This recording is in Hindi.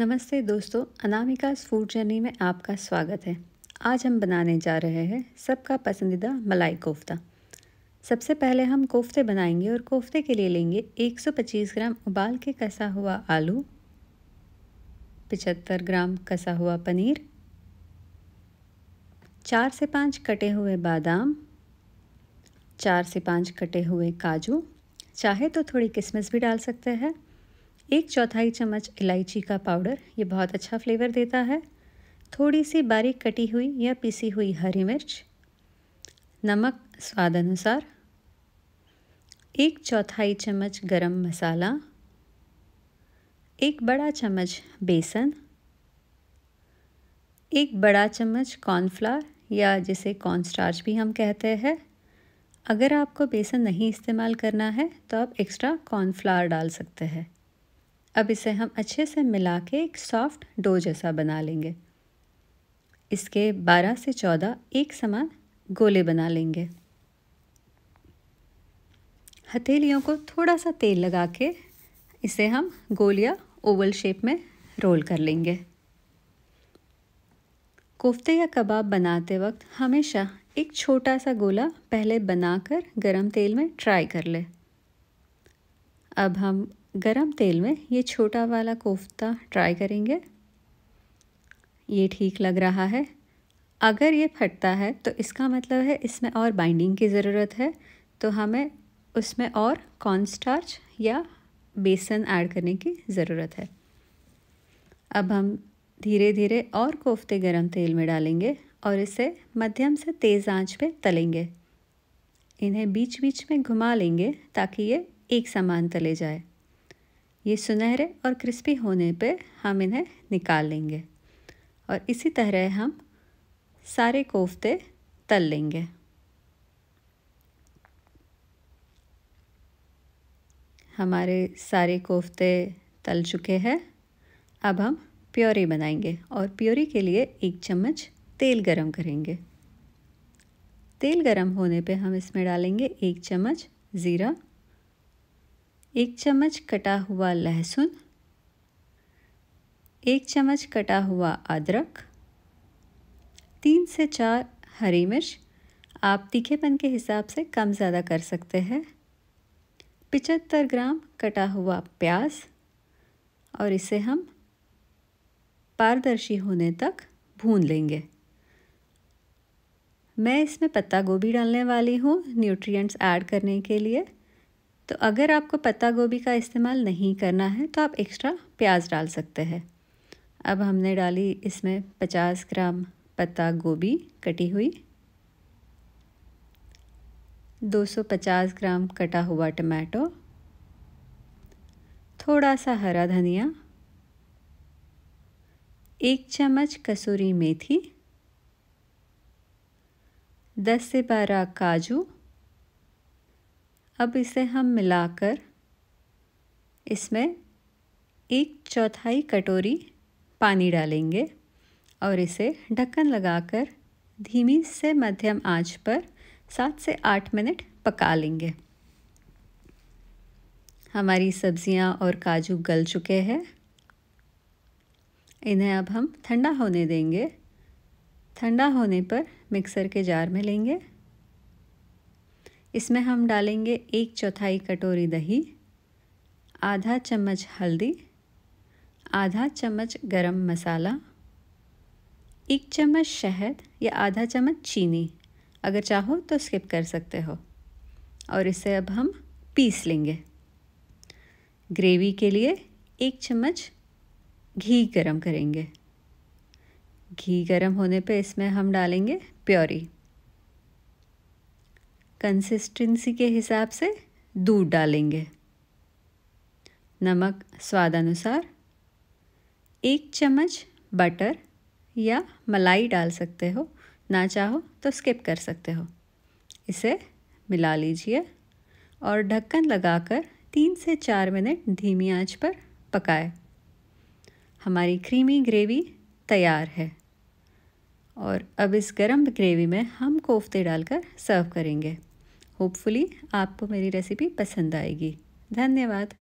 नमस्ते दोस्तों अनामिकास फूड जर्नी में आपका स्वागत है आज हम बनाने जा रहे हैं सबका पसंदीदा मलाई कोफ्ता सबसे पहले हम कोफ्ते बनाएंगे और कोफ्ते के लिए लेंगे 125 ग्राम उबाल के कसा हुआ आलू 75 ग्राम कसा हुआ पनीर चार से पाँच कटे हुए बादाम चार से पाँच कटे हुए काजू चाहे तो थोड़ी किशमिश भी डाल सकते हैं एक चौथाई चम्मच इलायची का पाउडर ये बहुत अच्छा फ्लेवर देता है थोड़ी सी बारीक कटी हुई या पीसी हुई हरी मिर्च नमक स्वाद अनुसार एक चौथाई चम्मच गरम मसाला एक बड़ा चम्मच बेसन एक बड़ा चम्मच कॉर्नफ्लावर या जिसे कॉर्न स्टार्च भी हम कहते हैं अगर आपको बेसन नहीं इस्तेमाल करना है तो आप एक्स्ट्रा कॉर्नफ्लावर डाल सकते हैं अब इसे हम अच्छे से मिला के एक सॉफ्ट डो जैसा बना लेंगे इसके 12 से 14 एक समान गोले बना लेंगे हथेलियों को थोड़ा सा तेल लगा के इसे हम गोलिया ओवल शेप में रोल कर लेंगे कोफ्ते या कबाब बनाते वक्त हमेशा एक छोटा सा गोला पहले बनाकर गरम तेल में ट्राई कर ले अब हम गरम तेल में ये छोटा वाला कोफ्ता ट्राई करेंगे ये ठीक लग रहा है अगर ये फटता है तो इसका मतलब है इसमें और बाइंडिंग की ज़रूरत है तो हमें उसमें और कॉर्नस्टार्च या बेसन ऐड करने की ज़रूरत है अब हम धीरे धीरे और कोफ्ते गरम तेल में डालेंगे और इसे मध्यम से तेज़ आंच पे तलेंगे इन्हें बीच बीच में घुमा लेंगे ताकि ये एक समान तले जाए ये सुनहरे और क्रिस्पी होने पे हम इन्हें निकाल लेंगे और इसी तरह हम सारे कोफ्ते तल लेंगे हमारे सारे कोफ्ते तल चुके हैं अब हम प्योरी बनाएंगे और प्योरी के लिए एक चम्मच तेल गरम करेंगे तेल गरम होने पे हम इसमें डालेंगे एक चम्मच ज़ीरा एक चम्मच कटा हुआ लहसुन एक चम्मच कटा हुआ अदरक तीन से चार हरी मिर्च आप तीखेपन के हिसाब से कम ज़्यादा कर सकते हैं पिचहत्तर ग्राम कटा हुआ प्याज और इसे हम पारदर्शी होने तक भून लेंगे मैं इसमें पत्ता गोभी डालने वाली हूँ न्यूट्रिएंट्स ऐड करने के लिए तो अगर आपको पत्ता गोभी का इस्तेमाल नहीं करना है तो आप एक्स्ट्रा प्याज डाल सकते हैं अब हमने डाली इसमें पचास ग्राम पत्ता गोभी कटी हुई 250 ग्राम कटा हुआ टमाटो थोड़ा सा हरा धनिया एक चम्मच कसूरी मेथी 10 से 12 काजू अब इसे हम मिलाकर इसमें एक चौथाई कटोरी पानी डालेंगे और इसे ढक्कन लगाकर धीमी से मध्यम आंच पर सात से आठ मिनट पका लेंगे हमारी सब्जियां और काजू गल चुके हैं इन्हें अब हम ठंडा होने देंगे ठंडा होने पर मिक्सर के जार में लेंगे इसमें हम डालेंगे एक चौथाई कटोरी दही आधा चम्मच हल्दी आधा चम्मच गरम मसाला एक चम्मच शहद या आधा चम्मच चीनी अगर चाहो तो स्किप कर सकते हो और इसे अब हम पीस लेंगे ग्रेवी के लिए एक चम्मच घी गरम करेंगे घी गरम होने पे इसमें हम डालेंगे प्योरी कंसिस्टेंसी के हिसाब से दूध डालेंगे नमक स्वादानुसार एक चम्मच बटर या मलाई डाल सकते हो ना चाहो तो स्किप कर सकते हो इसे मिला लीजिए और ढक्कन लगाकर तीन से चार मिनट धीमी आंच पर पकाए हमारी क्रीमी ग्रेवी तैयार है और अब इस गरम ग्रेवी में हम कोफ्ते डालकर सर्व करेंगे होपफुली आपको मेरी रेसिपी पसंद आएगी धन्यवाद